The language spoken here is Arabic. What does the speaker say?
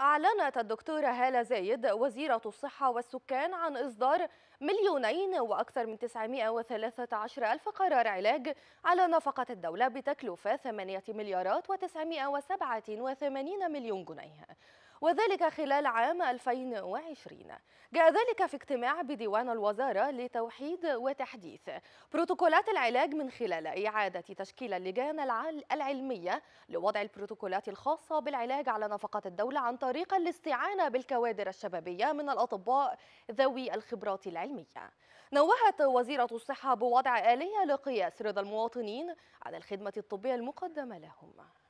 أعلنت الدكتورة هالة زايد وزيرة الصحة والسكان عن إصدار مليونين وأكثر من 913 ألف قرار علاج على نفقة الدولة بتكلفة 8 مليارات و987 مليون جنيه وذلك خلال عام 2020 جاء ذلك في اجتماع بديوان الوزارة لتوحيد وتحديث بروتوكولات العلاج من خلال إعادة تشكيل اللجان العلمية لوضع البروتوكولات الخاصة بالعلاج على نفقات الدولة عن طريق الاستعانة بالكوادر الشبابية من الأطباء ذوي الخبرات العلمية نوهت وزيرة الصحة بوضع آلية لقياس رضا المواطنين على الخدمة الطبية المقدمة لهم